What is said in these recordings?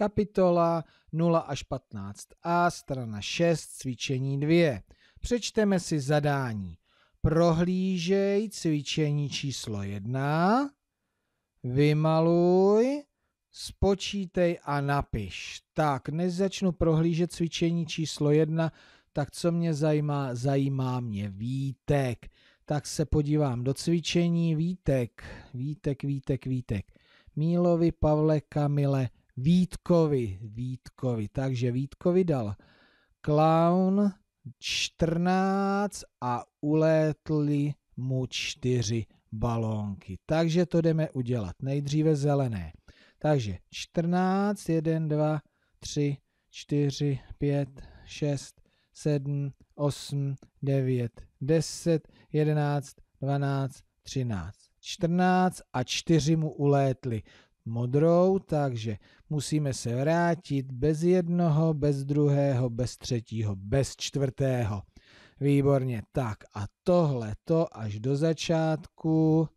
kapitola 0 až 15a, strana 6, cvičení 2. Přečteme si zadání. Prohlížej cvičení číslo 1, vymaluj, spočítej a napiš. Tak, než začnu prohlížet cvičení číslo 1, tak co mě zajímá? Zajímá mě Vítek. Tak se podívám do cvičení Vítek, Vítek, Vítek, Vítek. Mílovi, Pavle, Kamile, Vítkovi, Vítkovi. Takže Vítkovi dal clown 14 a ulétli mu 4 balónky. Takže to jdeme udělat. Nejdříve zelené. Takže 14, 1, 2, 3, 4, 5, 6, 7, 8, 9, 10, 11, 12, 13, 14 a 4 mu ulétli modrou, takže musíme se vrátit bez jednoho, bez druhého, bez třetího, bez čtvrtého. Výborně, tak a tohle to až do začátku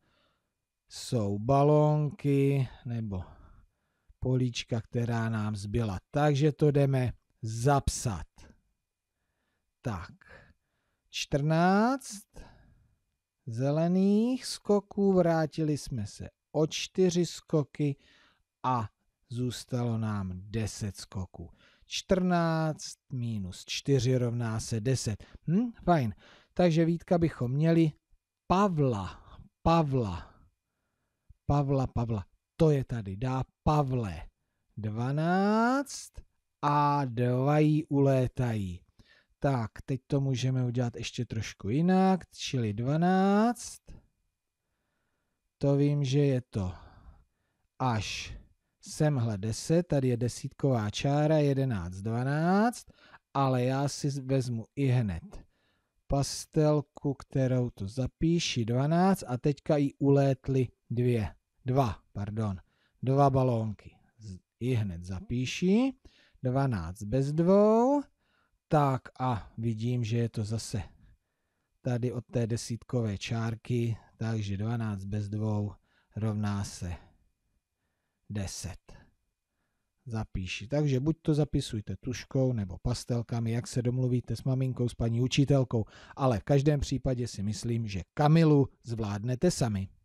jsou balónky nebo políčka, která nám zbyla. Takže to jdeme zapsat. Tak, 14 zelených skoků, vrátili jsme se o čtyři skoky a zůstalo nám 10 skoků. 14 minus 4 rovná se 10. Hm, fajn. Takže Vítka bychom měli Pavla. Pavla. Pavla, Pavla. To je tady. Dá Pavle. 12 a dva jí ulétají. Tak, teď to můžeme udělat ještě trošku jinak, čili 12 to vím, že je to až semhle 10, tady je desítková čára, 11, 12, ale já si vezmu i hned pastelku, kterou to zapíši 12 a teďka jí ulétly dvě, dva, pardon, dva balónky. I hned zapíši, 12 bez dvou, tak a vidím, že je to zase tady od té desítkové čárky takže 12 bez 2 rovná se 10. Zapíši. Takže buď to zapisujte tuškou nebo pastelkami, jak se domluvíte s maminkou, s paní učitelkou, ale v každém případě si myslím, že Kamilu zvládnete sami.